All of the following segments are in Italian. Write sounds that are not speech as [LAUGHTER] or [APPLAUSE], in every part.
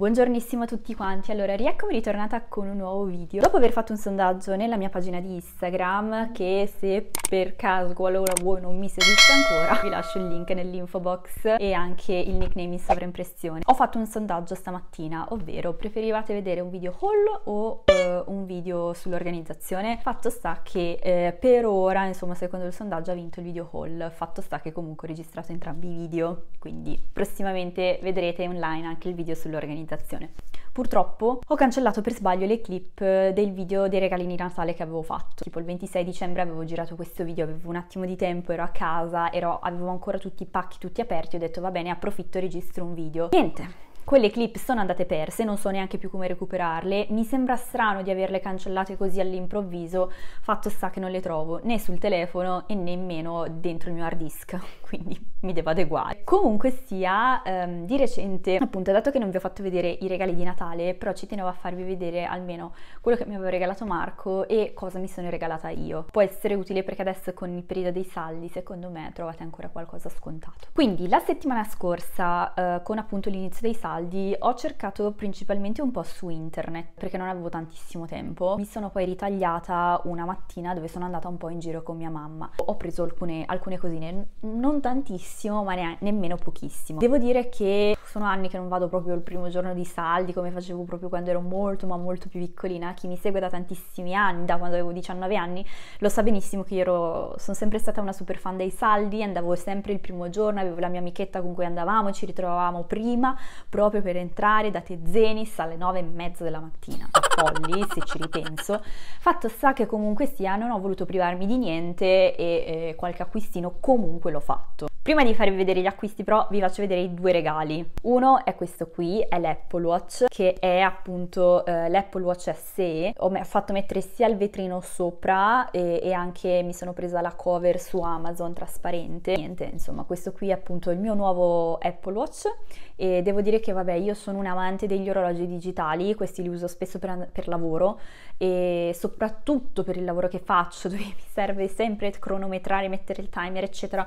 Buongiornissimo a tutti quanti, allora rieccomi ritornata con un nuovo video. Dopo aver fatto un sondaggio nella mia pagina di Instagram, che se per caso qualora voi non mi seguiste ancora, vi lascio il link nell'info box e anche il nickname in sovraimpressione. Ho fatto un sondaggio stamattina, ovvero preferivate vedere un video haul o eh, un video sull'organizzazione? Fatto sta che eh, per ora, insomma secondo il sondaggio ha vinto il video haul, fatto sta che comunque ho registrato entrambi i video, quindi prossimamente vedrete online anche il video sull'organizzazione meditazione. Purtroppo ho cancellato per sbaglio le clip eh, del video dei regalini di Natale che avevo fatto. Tipo il 26 dicembre avevo girato questo video, avevo un attimo di tempo, ero a casa, ero, avevo ancora tutti i pacchi tutti aperti, ho detto va bene, approfitto registro un video. Niente, quelle clip sono andate perse, non so neanche più come recuperarle, mi sembra strano di averle cancellate così all'improvviso, fatto sta che non le trovo né sul telefono e nemmeno dentro il mio hard disk, [LAUGHS] quindi mi devo adeguare. Comunque sia, ehm, di recente, appunto, dato che non vi ho fatto vedere i regali di Natale, però ci tenevo a farvi vedere almeno quello che mi aveva regalato Marco e cosa mi sono regalata io. Può essere utile perché adesso con il periodo dei saldi, secondo me, trovate ancora qualcosa scontato. Quindi la settimana scorsa, eh, con appunto l'inizio dei saldi, caldi ho cercato principalmente un po' su internet perché non avevo tantissimo tempo. Mi sono poi ritagliata una mattina dove sono andata un po' in giro con mia mamma. Ho preso alcune, alcune cosine, non tantissimo ma ne- nemmeno pochissimo. Devo dire che sono anni che non vado proprio il primo giorno di saldi come facevo proprio quando ero molto ma molto più piccolina, chi mi segue da tantissimi anni, da quando avevo 19 anni, lo sa benissimo che io ero, sono sempre stata una super fan dei saldi, andavo sempre il primo giorno, avevo la mia amichetta con cui andavamo, ci ritrovavamo prima proprio per entrare da Tezenis alle 9 e mezza della mattina, a folli [LAUGHS] se ci ripenso, fatto sta che comunque sia non ho voluto privarmi di niente e eh, qualche acquistino comunque l'ho fatto. Prima di farvi vedere gli acquisti però vi faccio vedere i due regali. Uno è questo qui, è l'Apple Watch, che è appunto eh, l'Apple Watch SE. Ho fatto mettere sia il vetrino sopra e, e, anche mi sono presa la cover su Amazon trasparente. Niente, insomma, questo qui è appunto il mio nuovo Apple Watch e devo dire che vabbè, io sono un amante degli orologi digitali, questi li uso spesso per, per lavoro e soprattutto per il lavoro che faccio, [LAUGHS] dove mi serve sempre cronometrare, mettere il timer, eccetera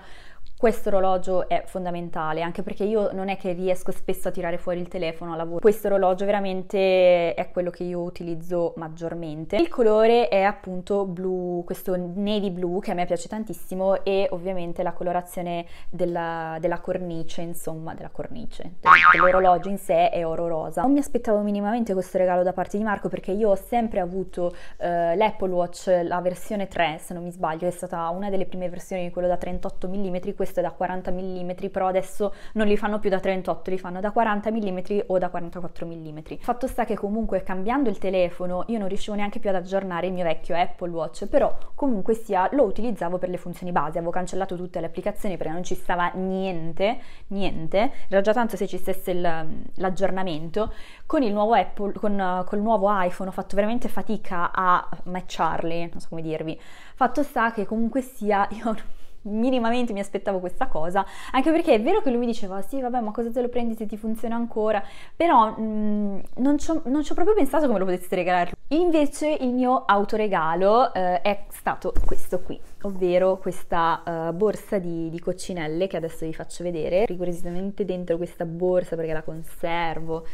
questo orologio è fondamentale anche perché io non è che riesco spesso a tirare fuori il telefono a lavoro. Questo orologio veramente è quello che io utilizzo maggiormente. Il colore è appunto blu, questo navy blu che a me piace tantissimo e ovviamente la colorazione della, della cornice, insomma, della cornice. L'orologio in sé è oro rosa. Non mi aspettavo minimamente questo regalo da parte di Marco perché io ho sempre avuto eh, l'Apple Watch, la versione 3 se non mi sbaglio, è stata una delle prime versioni di quello da 38 mm, questo è da 40 mm, però adesso non li fanno più da 38, li fanno da 40 mm o da 44 mm. Fatto sta che comunque cambiando il telefono io non riuscivo neanche più ad aggiornare il mio vecchio Apple Watch, però comunque sia lo utilizzavo per le funzioni base, avevo cancellato tutte le applicazioni perché non ci stava niente, niente, era già tanto se ci stesse l'aggiornamento. Con il nuovo Apple, con, col nuovo iPhone ho fatto veramente fatica a matcharli, non so come dirvi. Fatto sta che comunque sia io minimamente mi aspettavo questa cosa, anche perché è vero che lui mi diceva sì vabbè ma cosa te lo prendi se ti funziona ancora, però mh, mm, non ci ho proprio pensato come lo potessi regalare. Invece il mio autoregalo eh, è stato questo qui, ovvero questa uh, borsa di, di, coccinelle che adesso vi faccio vedere, rigorosamente dentro questa borsa perché la conservo.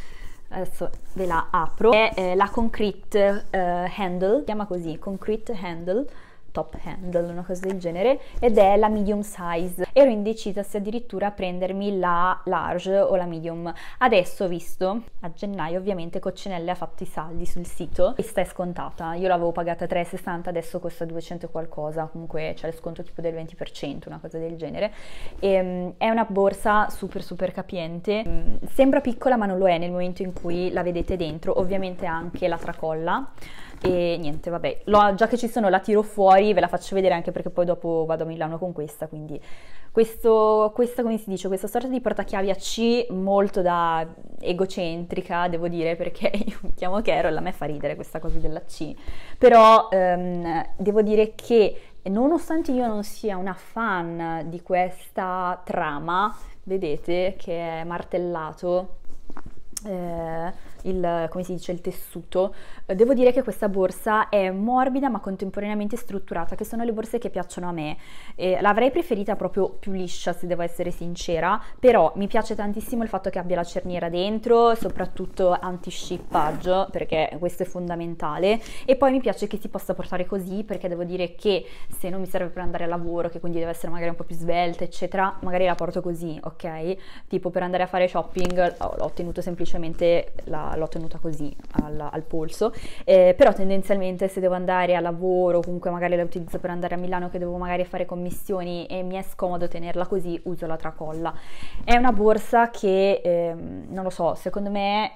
Adesso ve la apro, è eh, la Concrete eh, Handle, si chiama così, Concrete Handle, top handle, una cosa del genere, ed è la medium size. Ero indecisa se addirittura prendermi la large o la medium. Adesso ho visto, a gennaio ovviamente Coccinelle ha fatto i saldi sul sito, questa è scontata, io l'avevo pagata 3,60, adesso costa 200 e qualcosa, comunque c'è lo sconto tipo del 20%, una cosa del genere. E, ehm, è una borsa super super capiente, mm, sembra piccola ma non lo è nel momento in cui la vedete dentro, ovviamente anche la tracolla. E niente, vabbè, L'ho, già che ci sono la tiro fuori, ve la faccio vedere anche perché poi dopo vado a Milano con questa, quindi questo, questa, come si dice, questa sorta di portachiavi a C molto da egocentrica, devo dire, perché [LAUGHS] io mi chiamo Carol, a me fa ridere questa cosa della C, però ehm, devo dire che nonostante io non sia una fan di questa trama, vedete che è martellato, eh, il, come si dice, il tessuto. Eh, devo dire che questa borsa è morbida ma contemporaneamente strutturata, che sono le borse che piacciono a me. Eh, l'avrei preferita proprio più liscia, se devo essere sincera, però mi piace tantissimo il fatto che abbia la cerniera dentro, soprattutto anti-shippaggio, perché questo è fondamentale. E poi mi piace che si possa portare così, perché devo dire che se non mi serve per andare a lavoro, che quindi deve essere magari un po' più svelta, eccetera, magari la porto così, ok? Tipo per andare a fare shopping ho ottenuto semplicemente la l'ho tenuta così al, al polso, eh, però tendenzialmente se devo andare a lavoro, comunque magari la utilizzo per andare a Milano che devo magari fare commissioni e mi è scomodo tenerla così, uso la tracolla. È una borsa che, eh, non lo so, secondo me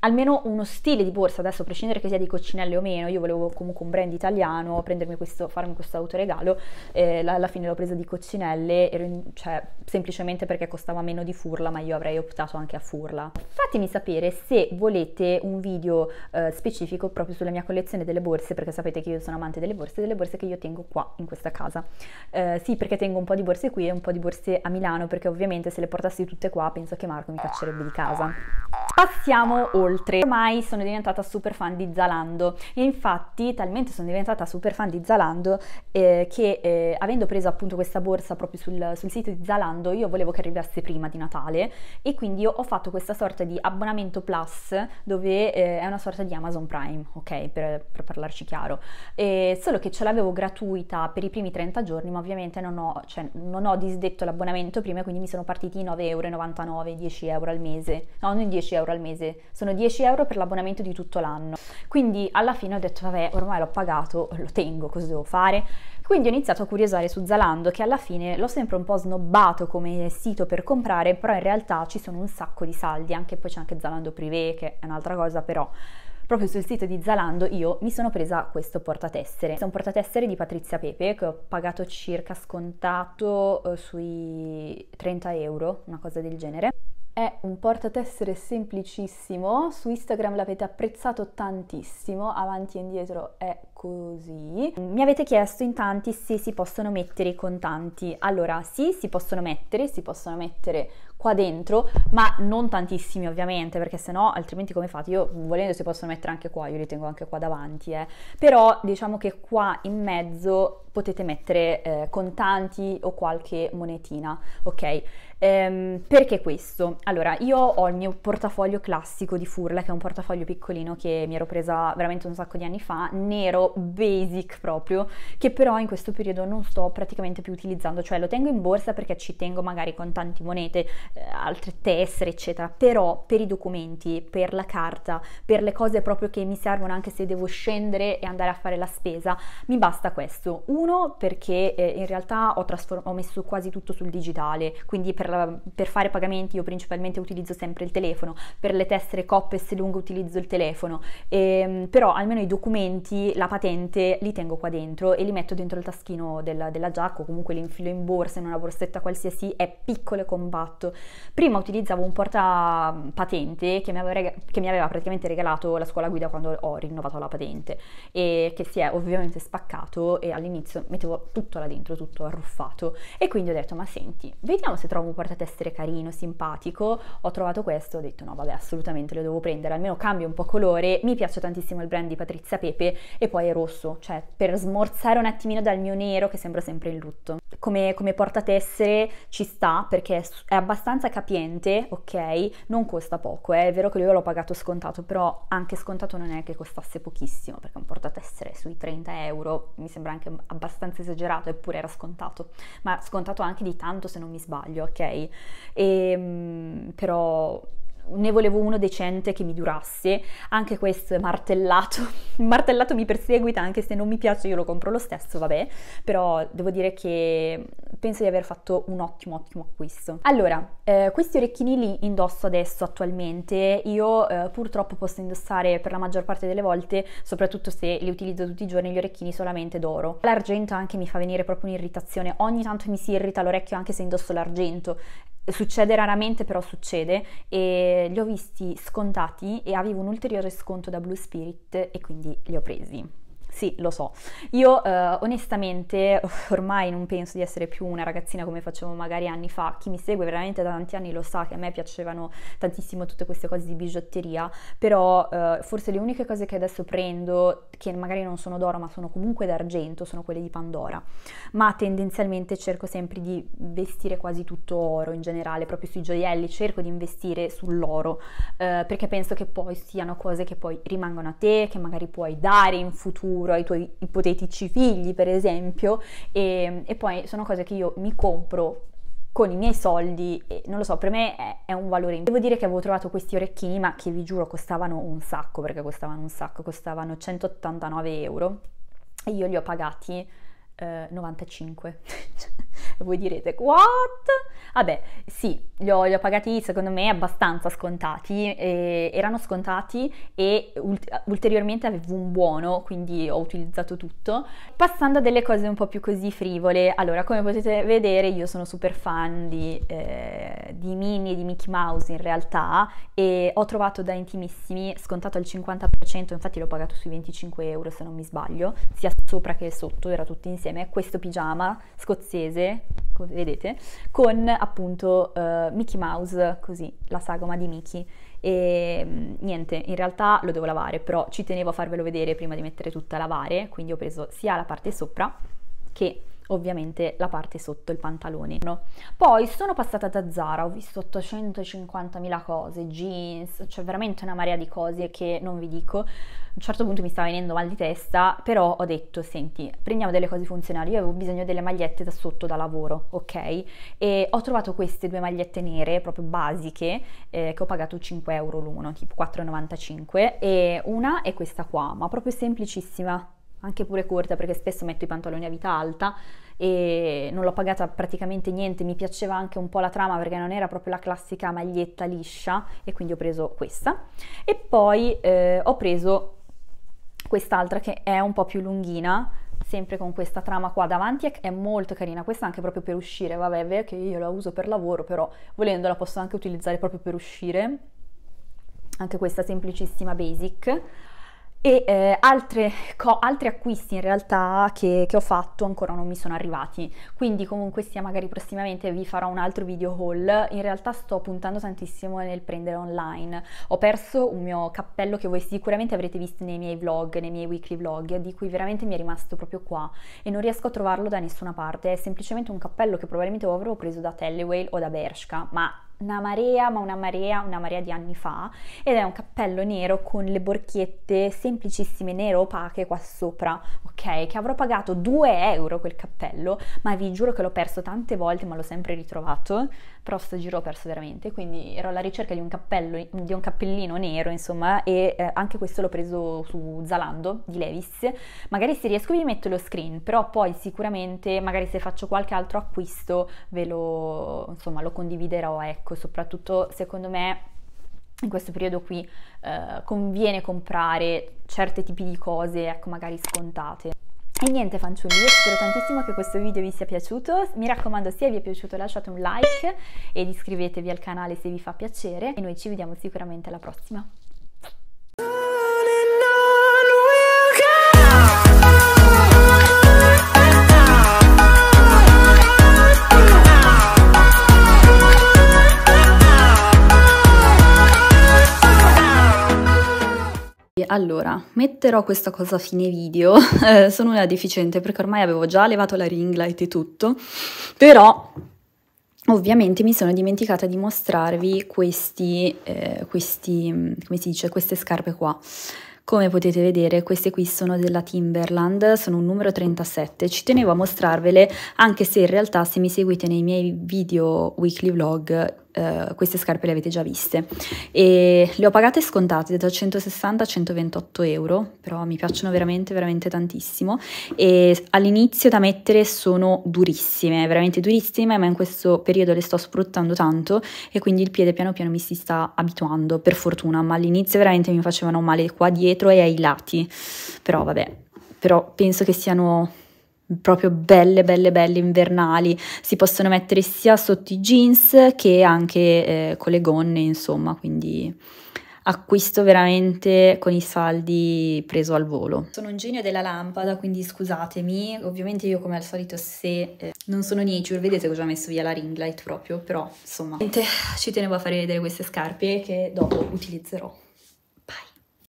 almeno uno stile di borsa, adesso a prescindere che sia di coccinelle o meno, io volevo comunque un brand italiano, prendermi questo, farmi questo autoregalo, eh, alla fine l'ho presa di coccinelle, in, cioè, semplicemente perché costava meno di Furla, ma io avrei optato anche a Furla. Fatemi sapere se volete un video eh, specifico proprio sulla mia collezione delle borse, perché sapete che io sono amante delle borse, delle borse che io tengo qua in questa casa. Eh, sì, perché tengo un po' di borse qui e un po' di borse a Milano, perché ovviamente se le portassi tutte qua penso che Marco mi caccerebbe di casa passiamo oltre. Ormai sono diventata super fan di Zalando e infatti talmente sono diventata super fan di Zalando eh, che eh, avendo preso appunto questa borsa proprio sul, sul, sito di Zalando io volevo che arrivasse prima di Natale e quindi ho fatto questa sorta di abbonamento plus dove eh, è una sorta di Amazon Prime, ok? Per, per parlarci chiaro. E solo che ce l'avevo gratuita per i primi 30 giorni ma ovviamente non ho, cioè, non ho disdetto l'abbonamento prima quindi mi sono partiti 9,99 euro, 10 euro al mese. No, non 10 euro euro al mese, sono 10 euro per l'abbonamento di tutto l'anno. Quindi alla fine ho detto vabbè ormai l'ho pagato, lo tengo, cosa devo fare? Quindi ho iniziato a curiosare su Zalando che alla fine l'ho sempre un po' snobbato come sito per comprare, però in realtà ci sono un sacco di saldi, anche poi c'è anche Zalando Privé che è un'altra cosa, però proprio sul sito di Zalando io mi sono presa questo portatessere. È un portatessere di Patrizia Pepe che ho pagato circa scontato eh, sui 30 euro, una cosa del genere è un portatessere semplicissimo, su Instagram l'avete apprezzato tantissimo, avanti e indietro è così. Mi avete chiesto in tanti se si possono mettere i contanti. Allora sì, si possono mettere, si possono mettere qua dentro, ma non tantissimi ovviamente, perché se no, altrimenti come fate? Io volendo si possono mettere anche qua, io li tengo anche qua davanti, eh. però diciamo che qua in mezzo potete mettere eh, contanti o qualche monetina, ok? Ehm, perché questo? Allora, io ho il mio portafoglio classico di Furla, che è un portafoglio piccolino che mi ero presa veramente un sacco di anni fa, nero, basic proprio, che però in questo periodo non sto praticamente più utilizzando, cioè lo tengo in borsa perché ci tengo magari con tanti monete, eh, altre tessere, eccetera. Però per i documenti, per la carta, per le cose proprio che mi servono anche se devo scendere e andare a fare la spesa, mi basta questo. Uno perché eh, in realtà ho, ho, messo quasi tutto sul digitale, quindi per, per, fare pagamenti io principalmente utilizzo sempre il telefono, per le tessere coppe se lungo utilizzo il telefono, e, ehm, però almeno i documenti, la patente li tengo qua dentro e li metto dentro il taschino della, della giacca o comunque li infilo in borsa, in una borsetta qualsiasi, è piccolo e compatto Prima utilizzavo un portapatente mm, che che mi aveva praticamente regalato la scuola guida quando ho rinnovato la patente e che si è ovviamente spaccato e all'inizio mettevo tutto là dentro, tutto arruffato e quindi ho detto ma senti, vediamo se trovo un portatestere carino, simpatico. Ho trovato questo, ho detto no vabbè assolutamente lo devo prendere, almeno cambio un po' colore, mi piace tantissimo il brand di Patrizia Pepe e poi è rosso, cioè per smorzare un attimino dal mio nero che sembra sempre in lutto. Come, come portatessere ci sta perché è abbastanza abbastanza capiente, ok, non costa poco, eh? è vero che io l'ho pagato scontato, però anche scontato non è che costasse pochissimo, perché un portatessere sui 30 euro mi sembra anche abbastanza esagerato, eppure era scontato, ma scontato anche di tanto se non mi sbaglio, ok? E, ehm, però ne volevo uno decente che mi durasse, anche questo è martellato, [LAUGHS] il martellato mi perseguita anche se non mi piace io lo compro lo stesso, vabbè, però devo dire che penso di aver fatto un ottimo ottimo acquisto. Allora, eh, questi orecchini li indosso adesso attualmente, io eh, purtroppo posso indossare per la maggior parte delle volte, soprattutto se li utilizzo tutti i giorni, gli orecchini solamente d'oro. L'argento anche mi fa venire proprio un'irritazione, ogni tanto mi si irrita l'orecchio anche se indosso l'argento, succede raramente però succede e li ho visti scontati e avevo un ulteriore sconto da Blue Spirit e quindi li ho presi. Sì, lo so. Io eh, onestamente [LAUGHS] ormai non penso di essere più una ragazzina come facevo magari anni fa. Chi mi segue veramente da tanti anni lo sa che a me piacevano tantissimo tutte queste cose di bigiotteria, però eh, forse le uniche cose che adesso prendo, che magari non sono d'oro ma sono comunque d'argento, sono quelle di Pandora. Ma tendenzialmente cerco sempre di vestire quasi tutto oro in generale, proprio sui gioielli, cerco di investire sull'oro eh, perché penso che poi siano cose che poi rimangono a te, che magari puoi dare in futuro futuro, ai tuoi ipotetici figli, per esempio, e, e poi sono cose che io mi compro con i miei soldi, non lo so, per me è, è un valore. Devo dire che avevo trovato questi orecchini, ma che vi giuro costavano un sacco, perché costavano un sacco, costavano 189 euro e io li ho pagati 95. Eh, [LAUGHS] Voi direte, what? Vabbè, sì, li ho, li ho pagati secondo me abbastanza scontati, eh, erano scontati e ul- ulteriormente avevo un buono, quindi ho utilizzato tutto. Passando a delle cose un po' più così frivole, allora come potete vedere io sono super fan di, eh, di Minnie e di Mickey Mouse in realtà e ho trovato da intimissimi scontato al 50%, infatti l'ho pagato sui 25 euro se non mi sbaglio, sia sopra che sotto, era tutto insieme insieme questo pigiama scozzese, come vedete, con appunto uh, Mickey Mouse, così, la sagoma di Mickey. E mm, niente, in realtà lo devo lavare, però ci tenevo a farvelo vedere prima di mettere tutto a lavare, quindi ho preso sia la parte sopra che ovviamente la parte sotto il pantalone. No? Poi sono passata da Zara, ho visto 850.000 cose, jeans, cioè veramente una marea di cose che non vi dico. A un certo punto mi stava venendo mal di testa, però ho detto, senti, prendiamo delle cose funzionali, io avevo bisogno delle magliette da sotto da lavoro, ok? E ho trovato queste due magliette nere, proprio basiche, eh, che ho pagato 5 euro l'uno, tipo 4,95, e una è questa qua, ma proprio semplicissima, anche pure corta perché spesso metto i pantaloni a vita alta e non l'ho pagata praticamente niente, mi piaceva anche un po' la trama perché non era proprio la classica maglietta liscia e quindi ho preso questa e poi eh, ho preso quest'altra che è un po' più lunghina sempre con questa trama qua davanti è molto carina questa anche proprio per uscire vabbè è vero che io la uso per lavoro però volendola posso anche utilizzare proprio per uscire anche questa semplicissima basic e eh, altre co- altri acquisti in realtà che, che, ho fatto ancora non mi sono arrivati quindi comunque sia magari prossimamente vi farò un altro video haul in realtà sto puntando tantissimo nel prendere online ho perso un mio cappello che voi sicuramente avrete visto nei miei vlog nei miei weekly vlog di cui veramente mi è rimasto proprio qua e non riesco a trovarlo da nessuna parte è semplicemente un cappello che probabilmente avrò preso da Telewale o da Bershka ma una marea, ma una marea, una marea di anni fa, ed è un cappello nero con le borchiette semplicissime nero opache qua sopra, ok? Che avrò pagato 2 euro quel cappello, ma vi giuro che l'ho perso tante volte, ma l'ho sempre ritrovato giro girò perso veramente, quindi ero alla ricerca di un cappello, di un cappellino nero, insomma, e eh, anche questo l'ho preso su Zalando di Levis. Magari se riesco vi metto lo screen, però poi sicuramente, magari se faccio qualche altro acquisto, ve lo, insomma, lo condividerò, ecco, soprattutto secondo me in questo periodo qui eh, conviene comprare certi tipi di cose, ecco, magari scontate. E niente fanciulli, io spero tantissimo che questo video vi sia piaciuto, mi raccomando se vi è piaciuto lasciate un like ed iscrivetevi al canale se vi fa piacere e noi ci vediamo sicuramente alla prossima. Allora, metterò questa cosa a fine video, [LAUGHS] eh, sono una deficiente perché ormai avevo già levato la ring light e tutto, però ovviamente mi sono dimenticata di mostrarvi questi, eh, questi, mm, come si dice, queste scarpe qua. Come potete vedere queste qui sono della Timberland, sono un numero 37, ci tenevo a mostrarvele anche se in realtà se mi seguite nei miei video weekly vlog eh, queste scarpe le avete già viste e le ho pagate scontate da 160 a 128 euro però mi piacciono veramente veramente tantissimo e all'inizio da mettere sono durissime veramente durissime ma in questo periodo le sto sfruttando tanto e quindi il piede piano piano mi si sta abituando per fortuna ma all'inizio veramente mi facevano male qua dietro e ai lati però vabbè però penso che siano proprio belle belle belle invernali si possono mettere sia sotto i jeans che anche eh, con le gonne insomma quindi acquisto veramente con i saldi preso al volo. Sono un genio della lampada, quindi scusatemi, ovviamente io come al solito se eh, non sono nature, vedete che ho già messo via la ring light proprio, però insomma, ci tenevo a fare vedere queste scarpe che dopo utilizzerò.